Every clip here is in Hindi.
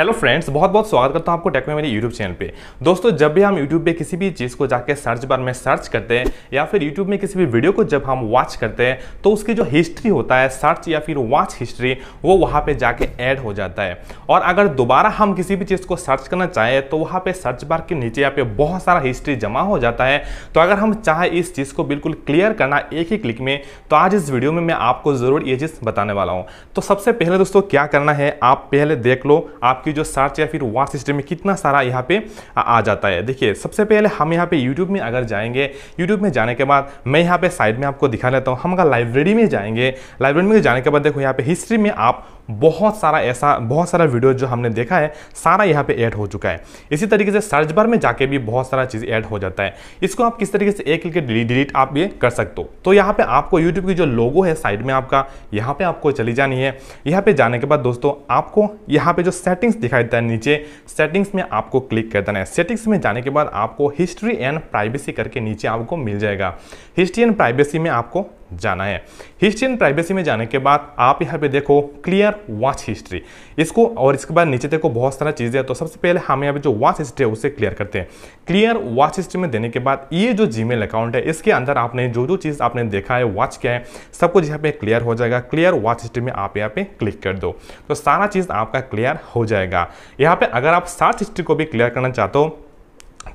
हेलो फ्रेंड्स बहुत बहुत स्वागत करता हूँ आपको टेक में मेरे यूट्यूब चैनल पे दोस्तों जब भी हम यूट्यूब पे किसी भी चीज़ को जाके सर्च बार में सर्च करते हैं या फिर यूट्यूब में किसी भी वीडियो को जब हम वॉच करते हैं तो उसकी जो हिस्ट्री होता है सर्च या फिर वॉच हिस्ट्री वो वहाँ पर जाके ऐड हो जाता है और अगर दोबारा हम किसी भी चीज़ को सर्च करना चाहें तो वहाँ पर सर्च बार के नीचे यहाँ पे बहुत सारा हिस्ट्री जमा हो जाता है तो अगर हम चाहें इस चीज़ को बिल्कुल क्लियर करना एक ही क्लिक में तो आज इस वीडियो में मैं आपको ज़रूर ये चीज़ बताने वाला हूँ तो सबसे पहले दोस्तों क्या करना है आप पहले देख लो आपकी आपकी जो सर्च या फिर वाच सिस्टम में कितना सारा यहाँ पे आ जाता है देखिए सबसे पहले हम यहाँ पे यूट्यूब में अगर जाएंगे यूट्यूब में जाने के बाद मैं यहाँ पे साइड में आपको दिखा लेता हूँ हम अगर लाइब्रेरी में जाएंगे लाइब्रेरी में जाने के बाद देखो यहाँ पे हिस्ट्री में आप बहुत सारा ऐसा बहुत सारा वीडियो जो हमने देखा है सारा यहाँ पे ऐड हो चुका है इसी तरीके से सर्च बार में जाके भी बहुत सारा चीज़ ऐड हो जाता है इसको आप किस तरीके से एक क्लिक डिलीट डिलीट आप ये कर सकते हो तो यहाँ पे आपको YouTube की जो लोगो है साइड में आपका यहाँ पे आपको चली जानी है यहाँ पे जाने के बाद दोस्तों आपको यहाँ पे जो सेटिंग सेटिंग्स दिखाई देता है नीचे सेटिंग्स में आपको क्लिक कर देना है सेटिंग्स में जाने के बाद आपको हिस्ट्री एंड प्राइवेसी करके नीचे आपको मिल जाएगा हिस्ट्री एंड प्राइवेसी में आपको जाना है हिस्ट्री एंड प्राइवेसी में जाने के बाद आप यहाँ पे देखो क्लियर वॉच हिस्ट्री इसको और इसके बाद नीचे देखो बहुत सारा चीज़ें तो सबसे पहले हम यहाँ पे जो वॉच हिस्ट्री है उसे क्लियर करते हैं क्लियर वॉच हिस्ट्री में देने के बाद ये जो जीमेल अकाउंट है इसके अंदर आपने जो जो चीज़ आपने देखा है वॉच क्या है सब कुछ यहाँ पे क्लियर हो जाएगा क्लियर वॉच हिस्ट्री में आप यहाँ पे क्लिक कर दो तो सारा चीज़ आपका क्लियर हो जाएगा यहाँ पे अगर आप सर्च हिस्ट्री को भी क्लियर करना चाहते हो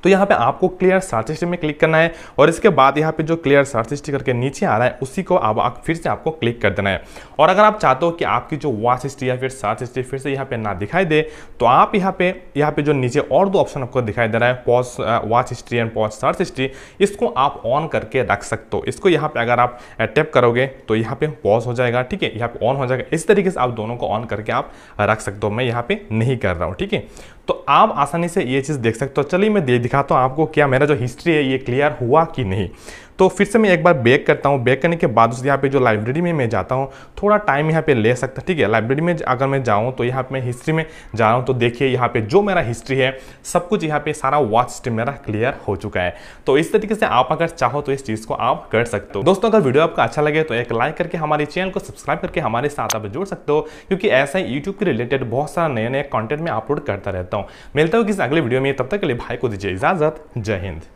तो यहाँ पे आपको क्लियर सर्च हिस्ट्री में क्लिक करना है और इसके बाद यहाँ पे जो क्लियर सर्च हिस्ट्री करके नीचे आ रहा है उसी को अब आप फिर से आपको क्लिक कर देना है और अगर आप चाहते हो कि आपकी जो वॉच हिस्ट्री या फिर सर्च हिस्ट्री फिर से यहाँ पे ना दिखाई दे तो आप यहाँ पे यहाँ पे जो नीचे और दो ऑप्शन आपको दिखाई दे रहा है pause watch history and pause search history इसको आप ऑन करके रख सकते हो इसको यहाँ पर अगर आप टैप uh, करोगे तो यहाँ पर पॉज हो जाएगा ठीक है यहाँ पर ऑन हो जाएगा इस तरीके से आप दोनों को ऑन करके आप रख सकते हो मैं यहाँ पर नहीं कर रहा हूँ ठीक है तो आप आसानी से ये चीज़ देख सकते हो चलिए मैं देख ये दिखाता हूँ आपको क्या मेरा जो हिस्ट्री है ये क्लियर हुआ कि नहीं तो फिर से मैं एक बार बैक करता हूँ बैक करने के बाद उस यहाँ पे जो लाइब्रेरी में मैं जाता हूँ थोड़ा टाइम यहाँ पे ले सकता ठीक है लाइब्रेरी में अगर मैं जाऊँ तो यहाँ पे हिस्ट्री में जा रहा हूँ तो देखिए यहाँ पे जो मेरा हिस्ट्री है सब कुछ यहाँ पे सारा वॉच सिस्टम मेरा क्लियर हो चुका है तो इस तरीके से आप अगर चाहो तो इस चीज़ को आप कर सकते हो दोस्तों अगर वीडियो आपको अच्छा लगे तो एक लाइक करके हमारे चैनल को सब्सक्राइब करके हमारे साथ आप जुड़ सकते हो क्योंकि ऐसा ही यूट्यूब के रिलेटेड बहुत सारा नए नए कॉन्टेंट मैं अपलोड करता रहता हूँ मिलता हूँ किसी अगले वीडियो में तब तक के लिए भाई को दीजिए इजाजत जय हिंद